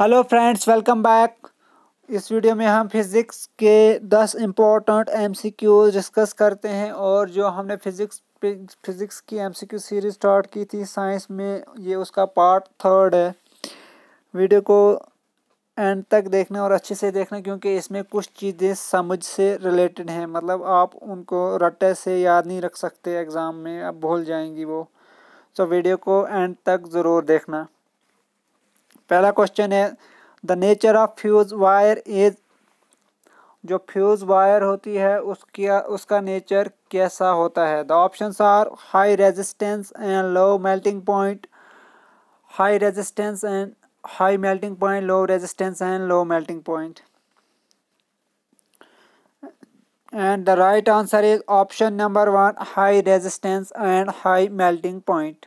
Hello friends welcome back इस video में हम फिज़िक्स के 10 इम्पोर्टेंट एमसीक्यू डिस्कस करते हैं और जो हमने फिज़िक्स फिज़िक्स की एमसीक्यू सीरीज स्टार्ट की थी साइंस में ये उसका पार्ट थर्ड है वीडियो को एंड तक देखना और अच्छे से देखना क्योंकि इसमें कुछ चीज़ें समझ से रिलेटेड हैं मतलब आप उनको रट्टे से याद नहीं रख सकते एग्ज़ाम में आप भूल जाएंगी वो तो वीडियो को एंड तक ज़रूर देखना पहला क्वेश्चन है the nature of fuse wire is जो फ्यूज़ वायर होती है उसकी उसका नेचर कैसा होता है the option are high resistance and low melting point high resistance and high melting point low resistance and low melting point and the right answer is option number one high resistance and high melting point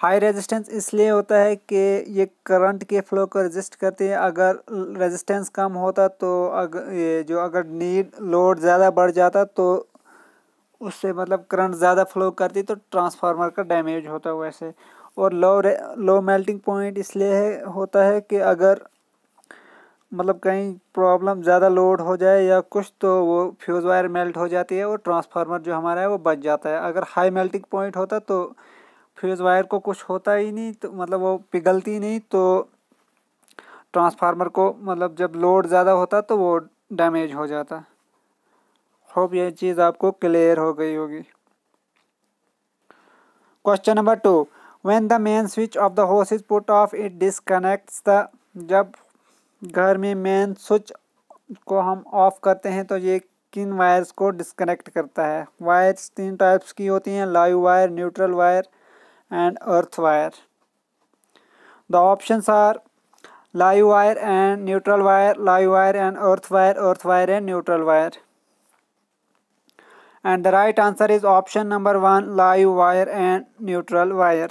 high resistance इसलिए होता है कि ये current के flow को resist करते हैं अगर रेजिस्टेंस कम होता तो अगर ये जो अगर नीड लोड ज़्यादा बढ़ जाता तो उससे मतलब करंट ज़्यादा फ्लो करती तो ट्रांसफार्मर का डैमेज होता वैसे और लो लो मेल्टिंग पॉइंट इसलिए है होता है कि अगर मतलब कहीं प्रॉब्लम ज़्यादा लोड हो जाए या कुछ तो वो फ्यूज़ वायर मेल्ट हो जाती है और ट्रांसफार्मर जो हमारा है वो बच जाता है अगर हाई मेल्टिंग पॉइंट होता तो फ्यूज़ वायर को कुछ होता ही नहीं तो मतलब वो पिघलती ही नहीं तो ट्रांसफार्मर को मतलब जब लोड ज़्यादा होता तो वो डैमेज हो जाता होप ये चीज़ आपको क्लियर हो गई होगी question number two when the main switch off the house is put off it disconnects the जब घर में मेन स्विच को हम ऑफ करते हैं तो ये किन वायर्स को डिसकनेक्ट करता है वायर्स तीन टाइप्स की होती हैं live wire neutral wire and earth wire. The options are live wire and neutral wire, live wire and earth wire, earth wire and neutral wire. And the right answer is option number 1 live wire and neutral wire.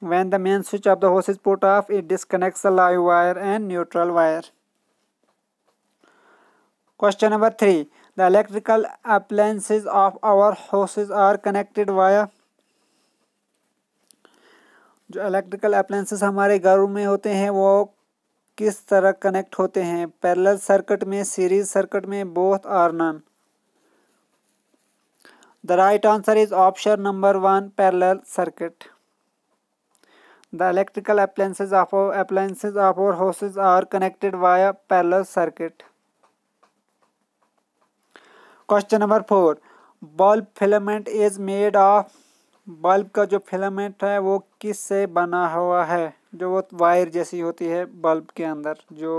When the main switch of the hose is put off, it disconnects the live wire and neutral wire. Question number The electrical appliances of our houses are connected via जो electrical appliances हमारे घरों में होते हैं वो किस तरह connect होते हैं पैरेलल सर्किट में सीरीज सर्किट में both are none the right answer is option number one parallel circuit the electrical appliances of our appliances of our houses are connected via parallel circuit question number four bulb filament is made of bulb का जो filament है वो किस से बना हुआ है जो वो वायर जैसी होती है बल्ब के अंदर जो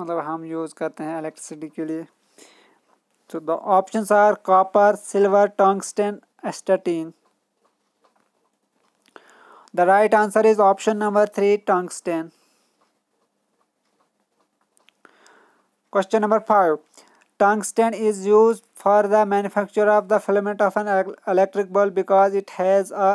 मतलब हम यूज़ करते हैं इलेक्ट्रिसिटी के लिए तो the options are copper silver tungsten astatine the right answer is option number three tungsten question number five Tungsten is used for the manufacture of the filament of an electric bulb because it has a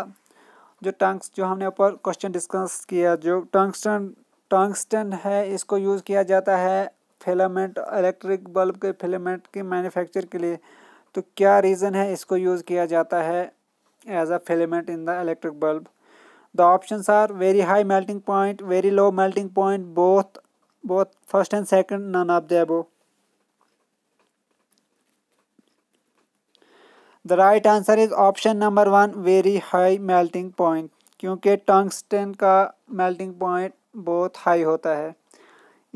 जो टंग्स जो हमने ऊपर question discuss किया जो tungsten tungsten है इसको use किया जाता है फिलामेंट इलेक्ट्रिक बल्ब के फिलामेंट के मैन्युफैक्चर के लिए तो क्या रीज़न है इसको यूज़ किया जाता है as a filament in the electric bulb the options are very high melting point very low melting point both both first and second none of the the right answer is option number one very high melting point क्योंकि tungsten का melting point बहुत high होता है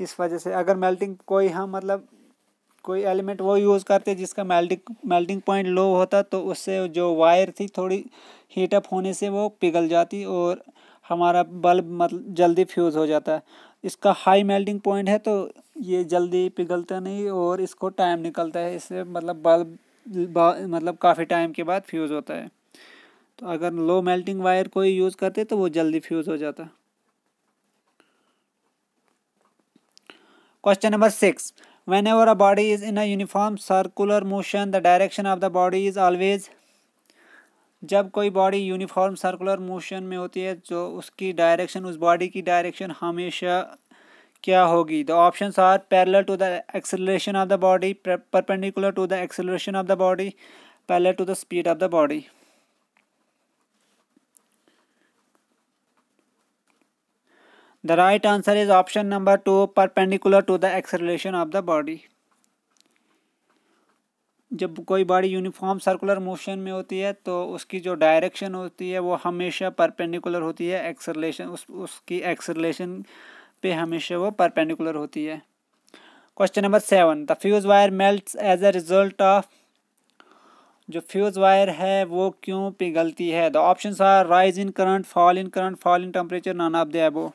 इस वजह से अगर melting कोई हम मतलब कोई एलिमेंट वो यूज़ करते जिसका मेल्टिंग मेल्टिंग पॉइंट लो होता तो उससे जो वायर थी थोड़ी हीट अप होने से वो पिघल जाती और हमारा बल्ब मतलब जल्दी फ्यूज़ हो जाता है इसका हाई मेल्टिंग पॉइंट है तो ये जल्दी पिघलता नहीं और इसको टाइम निकलता है इससे मतलब बल्ब मतलब काफ़ी टाइम के बाद फ्यूज़ होता है तो अगर लो मेल्टिंग वायर कोई यूज़ करते तो वो जल्दी फ्यूज़ हो जाता question number six whenever a body is in a uniform circular motion the direction of the body is always जब कोई बॉडी यूनिफॉर्म सर्कुलर मोशन में होती है जो उसकी डायरेक्शन उस बॉडी की डायरेक्शन हमेशा क्या होगी the option are parallel to the acceleration of the body perpendicular to the acceleration of the body parallel to the speed of the body the right answer is option number two perpendicular to the acceleration of the body जब कोई body uniform circular motion में होती है तो उसकी जो direction होती है वो हमेशा परपेंडिकुलर होती है एक्सरलेशन उस उसकी एक्सलेशन पे हमेशा वो परपेंडिकुलर होती है question number seven the fuse wire melt as a result of जो फ्यूज़ वायर है वो क्यों पिघलती है the option are rise in current fall in current fall in temperature none of the above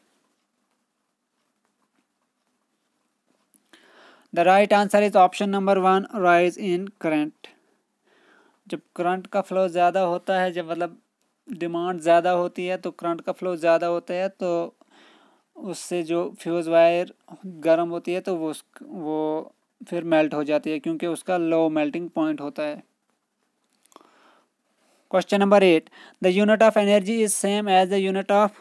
the right answer is option number one rise in current जब current का flow ज़्यादा होता है जब मतलब डिमांड ज़्यादा होती है तो करंट का फ्लो ज़्यादा होता है तो उससे जो फ्यूज़ वायर गर्म होती है तो वो उस वो फिर मेल्ट हो जाती है क्योंकि उसका लो मेल्टिंग पॉइंट होता है question number eight the unit of energy is same as the unit of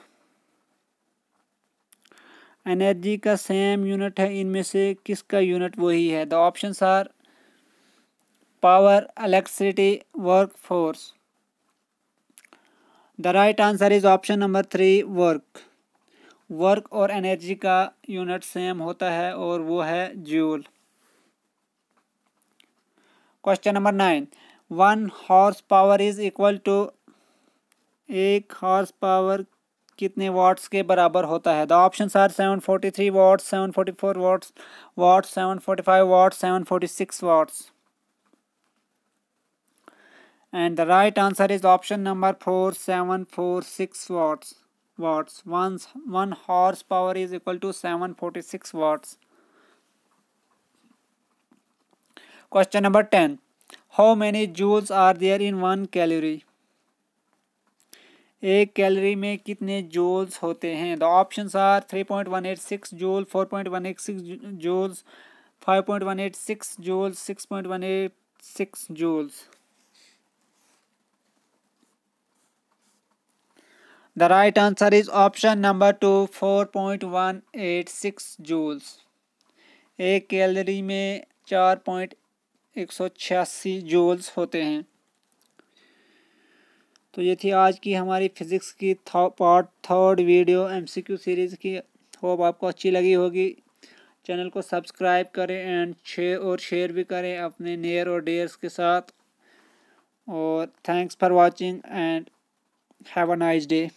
energy का सेम यूनिट है इनमें से किसका यूनिट वही है the option are power electricity work force the right answer is option number three work work और energy का unit same होता है और वो है joule question number nine one horse power is equal to एक हॉर्स पावर कितने watts के बराबर होता है the option are seven forty three watts seven forty four watts watts seven forty five watts seven forty six watts and the right answer is option number four seven four six watts watts once one horse power is equal to 746 watts question number 10 how many joules are there in one calorie एक calorie में कितने joules होते हैं the options are three point one eight six joule four point one eight six joules five point one eight six joules six point one eight six joules The right answer is option number two four point one eight six joules एक calorie में चार point एक सौ छियासी joules होते हैं तो ये थी आज की हमारी फिज़िक्स की part third video MCQ series की होप आपको अच्छी लगी होगी चैनल को सब्सक्राइब करें एंड शेयर और शेयर भी करें अपने नियर और डेयर्स के साथ और thanks for watching and have a nice day